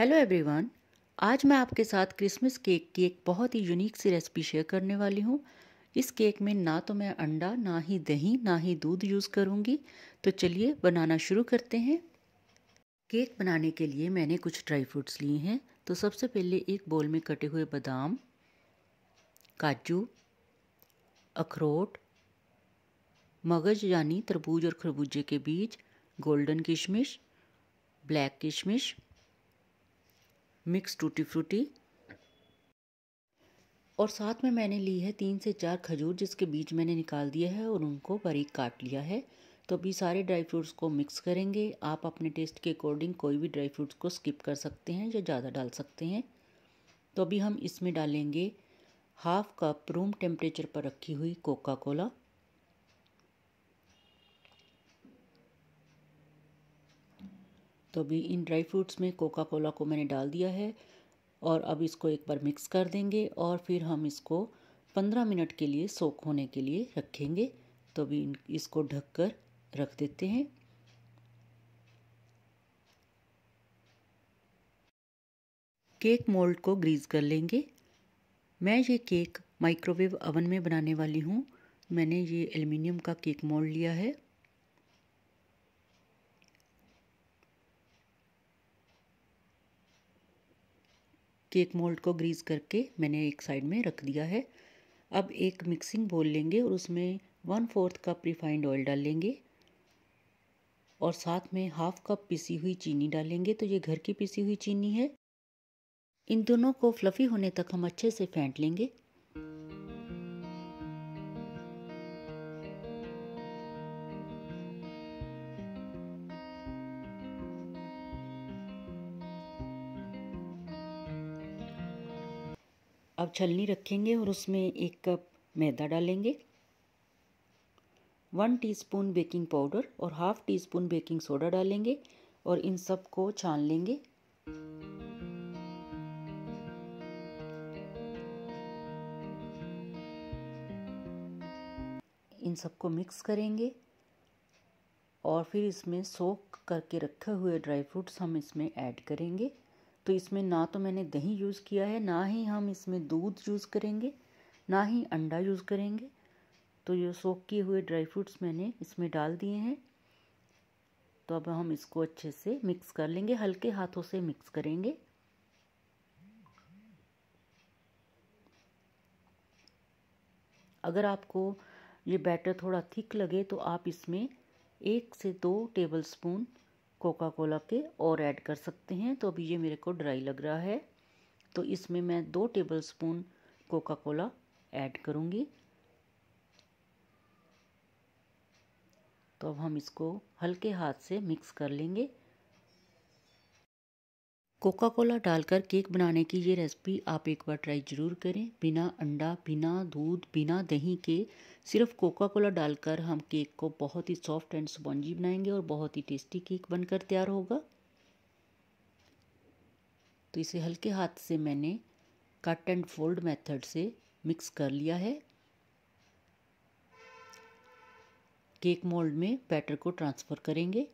hello everyone आज मैं आपके साथ क्रिसमस केक की एक बहुत ही यूनिक सी रेसिपी शेयर करने वाली हूँ इस केक में ना तो मैं अंडा ना ही दही ना ही दूध यूज़ करूँगी तो चलिए बनाना शुरू करते हैं केक बनाने के लिए मैंने कुछ ड्राई फ्रूट्स लिए हैं तो सबसे पहले एक बोल में कटे हुए बादाम काजू अखरोट मगज यानी तरबूज और खरबूजे के बीज गोल्डन किशमिश ब्लैक किशमिश मिक्स टूटी फ्रूटी और साथ में मैंने ली है तीन से चार खजूर जिसके बीज मैंने निकाल दिया है और उनको बारीक काट लिया है तो अभी सारे ड्राई फ्रूट्स को मिक्स करेंगे आप अपने टेस्ट के अकॉर्डिंग कोई भी ड्राई फ्रूट्स को स्किप कर सकते हैं या ज़्यादा डाल सकते हैं तो अभी हम इसमें डालेंगे हाफ कप रूम टेम्परेचर पर रखी हुई कोका कोला तो अभी इन ड्राई फ्रूट्स में कोका कोला को मैंने डाल दिया है और अब इसको एक बार मिक्स कर देंगे और फिर हम इसको पंद्रह मिनट के लिए सोख होने के लिए रखेंगे तो अभी इसको ढक कर रख देते हैं केक मोल्ड को ग्रीस कर लेंगे मैं ये केक माइक्रोवेव अवन में बनाने वाली हूँ मैंने ये एल्युमिनियम का केक मोल्ड लिया है केक मोल्ड को ग्रीस करके मैंने एक साइड में रख दिया है अब एक मिक्सिंग बोल लेंगे और उसमें one fourth cup refined oil डाल लेंगे और साथ में हाफ कप पिसी हुई चीनी डालेंगे तो ये घर की पिसी हुई चीनी है इन दोनों को फ्लफ़ी होने तक हम अच्छे से फेंट लेंगे अब छलनी रखेंगे और उसमें एक कप मैदा डालेंगे वन टीस्पून बेकिंग पाउडर और half teaspoon baking soda डालेंगे और इन सब को छान लेंगे इन सबको मिक्स करेंगे और फिर इसमें सोख करके रखे हुए ड्राई फ्रूट्स हम इसमें ऐड करेंगे तो इसमें ना तो मैंने दही यूज़ किया है ना ही हम इसमें दूध यूज़ करेंगे ना ही अंडा यूज़ करेंगे तो ये सोख किए हुए ड्राई फ्रूट्स मैंने इसमें डाल दिए हैं तो अब हम इसको अच्छे से मिक्स कर लेंगे हल्के हाथों से मिक्स करेंगे अगर आपको ये बैटर थोड़ा थिक लगे तो आप इसमें एक से दो टेबलस्पून कोका कोला के और ऐड कर सकते हैं तो अभी ये मेरे को ड्राई लग रहा है तो इसमें मैं दो tablespoon Coca Cola add करूँगी तो अब हम इसको हल्के हाथ से मिक्स कर लेंगे कोका कोला डालकर केक बनाने की ये रेसिपी आप एक बार ट्राई ज़रूर करें बिना अंडा बिना दूध बिना दही के सिर्फ कोका कोला डालकर हम केक को बहुत ही सॉफ्ट एंड स्पॉन्जी बनाएंगे और बहुत ही टेस्टी केक बनकर तैयार होगा तो इसे हल्के हाथ से मैंने कट एंड फोल्ड मेथड से मिक्स कर लिया है केक मोल्ड में बैटर को ट्रांसफ़र करेंगे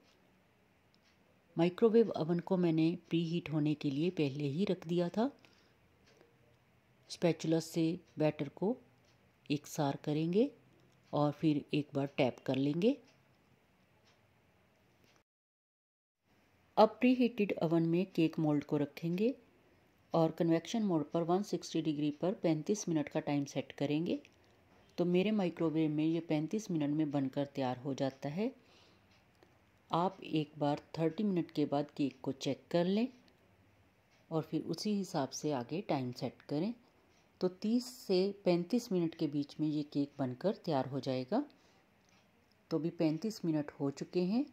माइक्रोवेव अवन को मैंने प्री हीट होने के लिए पहले ही रख दिया था स्पैचुला से बैटर को एक सार करेंगे और फिर एक बार टैप कर लेंगे अब प्री हीटेड अवन में केक मोल्ड को रखेंगे और कन्वेक्शन मोड पर 160 डिग्री पर 35 मिनट का टाइम सेट करेंगे तो मेरे माइक्रोवेव में ये 35 मिनट में बनकर तैयार हो जाता है आप एक बार थर्टी मिनट के बाद केक को चेक कर लें और फिर उसी हिसाब से आगे टाइम सेट करें तो तीस से पैंतीस मिनट के बीच में ये केक बनकर तैयार हो जाएगा तो अभी पैंतीस मिनट हो चुके हैं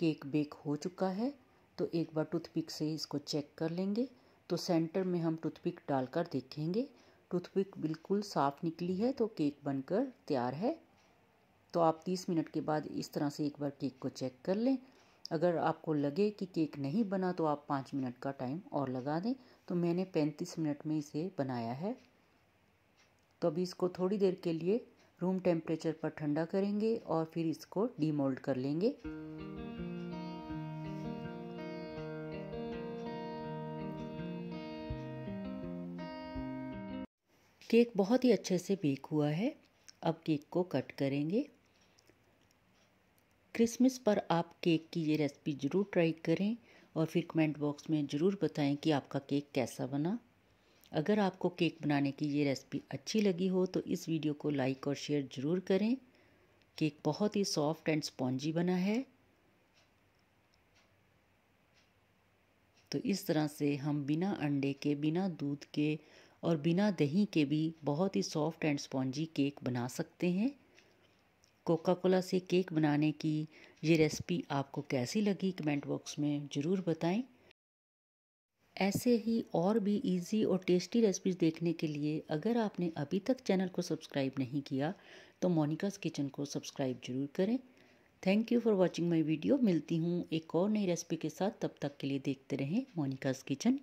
केक बेक हो चुका है तो एक बार टूथपिक से इसको चेक कर लेंगे तो सेंटर में हम टूथपिक डालकर देखेंगे टूथपिक बिल्कुल साफ़ निकली है तो केक बनकर तैयार है तो आप 30 मिनट के बाद इस तरह से एक बार केक को चेक कर लें अगर आपको लगे कि केक नहीं बना तो आप पाँच मिनट का टाइम और लगा दें तो मैंने पैंतीस मिनट में इसे बनाया है तो अभी इसको थोड़ी देर के लिए रूम टेम्परेचर पर ठंडा करेंगे और फिर इसको डीमोल्ड कर लेंगे केक बहुत ही अच्छे से बेक हुआ है अब केक को कट करेंगे क्रिसमस पर आप केक की ये रेसिपी ज़रूर ट्राई करें और फिर कमेंट बॉक्स में ज़रूर बताएं कि आपका केक कैसा बना अगर आपको केक बनाने की ये रेसिपी अच्छी लगी हो तो इस वीडियो को लाइक और शेयर ज़रूर करें केक बहुत ही सॉफ्ट एंड स्पॉन्जी बना है तो इस तरह से हम बिना अंडे के बिना दूध के और बिना दही के भी बहुत ही सॉफ्ट एंड स्पॉन्जी केक बना सकते हैं कोका कोला से केक बनाने की ये रेसिपी आपको कैसी लगी कमेंट बॉक्स में ज़रूर बताएं ऐसे ही और भी इजी और टेस्टी रेसिपीज़ देखने के लिए अगर आपने अभी तक चैनल को सब्सक्राइब नहीं किया तो मोनिकास किचन को सब्सक्राइब ज़रूर करें thank you for watching my video मिलती हूँ एक और नई रेसिपी के साथ तब तक के लिए देखते रहें मोनिकास किचन